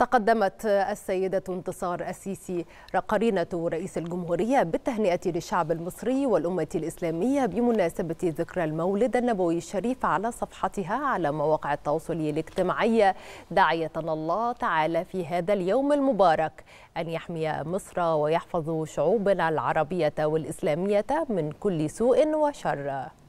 تقدمت السيدة انتصار السيسي قرينة رئيس الجمهورية بالتهنئة للشعب المصري والأمة الإسلامية بمناسبة ذكرى المولد النبوي الشريف على صفحتها على مواقع التواصل الاجتماعي داعية الله تعالى في هذا اليوم المبارك أن يحمي مصر ويحفظ شعوبنا العربية والإسلامية من كل سوء وشر